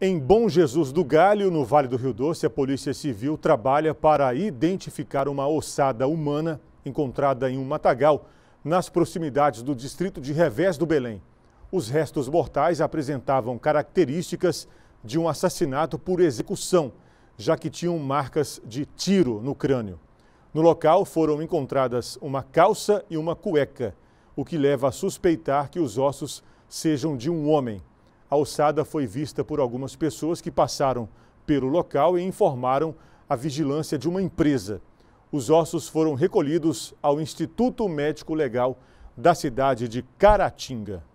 Em Bom Jesus do Galho, no Vale do Rio Doce, a Polícia Civil trabalha para identificar uma ossada humana encontrada em um matagal nas proximidades do distrito de Revés do Belém. Os restos mortais apresentavam características de um assassinato por execução, já que tinham marcas de tiro no crânio. No local foram encontradas uma calça e uma cueca, o que leva a suspeitar que os ossos sejam de um homem a ossada foi vista por algumas pessoas que passaram pelo local e informaram a vigilância de uma empresa. Os ossos foram recolhidos ao Instituto Médico Legal da cidade de Caratinga.